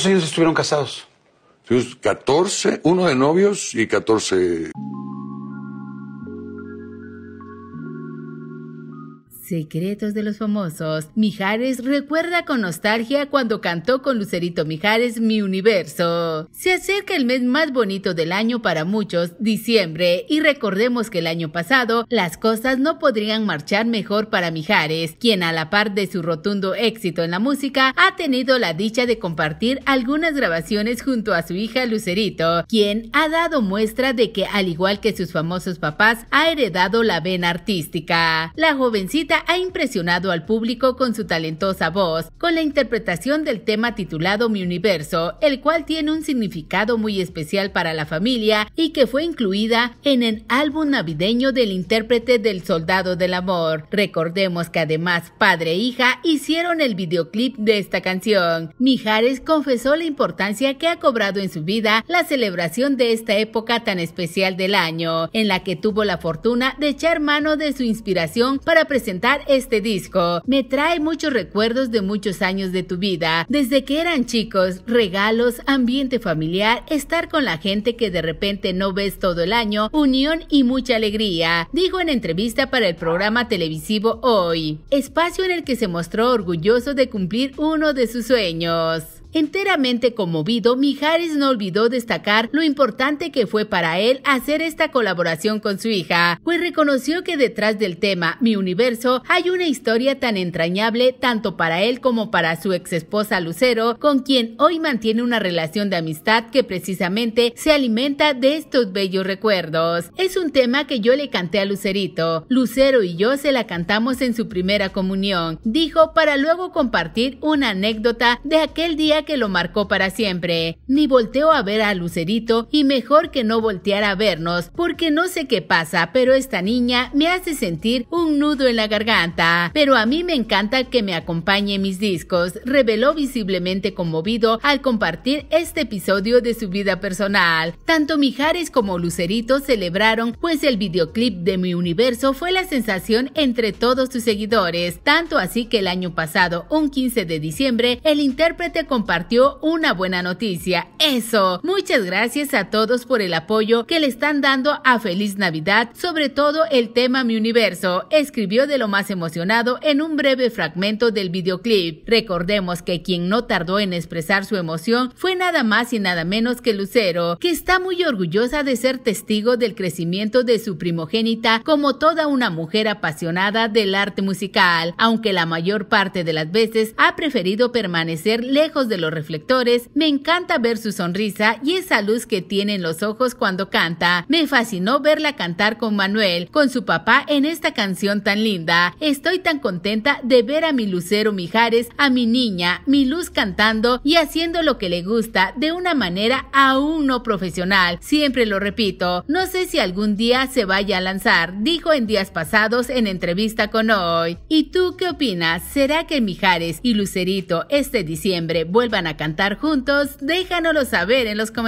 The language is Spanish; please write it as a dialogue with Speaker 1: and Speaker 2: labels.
Speaker 1: ¿Cuántos años estuvieron casados? 14, uno de novios y 14 Secretos de los famosos. Mijares recuerda con nostalgia cuando cantó con Lucerito Mijares Mi Universo. Se acerca el mes más bonito del año para muchos, diciembre, y recordemos que el año pasado las cosas no podrían marchar mejor para Mijares, quien a la par de su rotundo éxito en la música ha tenido la dicha de compartir algunas grabaciones junto a su hija Lucerito, quien ha dado muestra de que al igual que sus famosos papás ha heredado la vena artística. La jovencita ha impresionado al público con su talentosa voz, con la interpretación del tema titulado Mi Universo, el cual tiene un significado muy especial para la familia y que fue incluida en el álbum navideño del intérprete del Soldado del Amor. Recordemos que además padre e hija hicieron el videoclip de esta canción. Mijares confesó la importancia que ha cobrado en su vida la celebración de esta época tan especial del año, en la que tuvo la fortuna de echar mano de su inspiración para presentar este disco. Me trae muchos recuerdos de muchos años de tu vida, desde que eran chicos, regalos, ambiente familiar, estar con la gente que de repente no ves todo el año, unión y mucha alegría, dijo en entrevista para el programa televisivo Hoy, espacio en el que se mostró orgulloso de cumplir uno de sus sueños. Enteramente conmovido, Mijares no olvidó destacar lo importante que fue para él hacer esta colaboración con su hija, pues reconoció que detrás del tema Mi Universo hay una historia tan entrañable tanto para él como para su exesposa Lucero, con quien hoy mantiene una relación de amistad que precisamente se alimenta de estos bellos recuerdos. Es un tema que yo le canté a Lucerito. Lucero y yo se la cantamos en su primera comunión, dijo para luego compartir una anécdota de aquel día que lo marcó para siempre. Ni volteó a ver a Lucerito y mejor que no volteara a vernos, porque no sé qué pasa, pero esta niña me hace sentir un nudo en la garganta. Pero a mí me encanta que me acompañe en mis discos, reveló visiblemente conmovido al compartir este episodio de su vida personal. Tanto Mijares como Lucerito celebraron, pues el videoclip de Mi Universo fue la sensación entre todos sus seguidores, tanto así que el año pasado, un 15 de diciembre, el intérprete compartió una buena noticia. Eso, Muchas gracias a todos por el apoyo que le están dando a Feliz Navidad, sobre todo el tema Mi Universo, escribió de lo más emocionado en un breve fragmento del videoclip. Recordemos que quien no tardó en expresar su emoción fue nada más y nada menos que Lucero, que está muy orgullosa de ser testigo del crecimiento de su primogénita como toda una mujer apasionada del arte musical, aunque la mayor parte de las veces ha preferido permanecer lejos de los reflectores, me encanta ver su sonrisa y esa luz que tiene en los ojos cuando canta. Me fascinó verla cantar con Manuel, con su papá en esta canción tan linda. Estoy tan contenta de ver a mi Lucero Mijares, a mi niña, mi luz cantando y haciendo lo que le gusta de una manera aún no profesional. Siempre lo repito, no sé si algún día se vaya a lanzar, dijo en días pasados en entrevista con Hoy. ¿Y tú qué opinas? ¿Será que Mijares y Lucerito este diciembre vuelvan a cantar juntos? Déjanoslo saber en los comentarios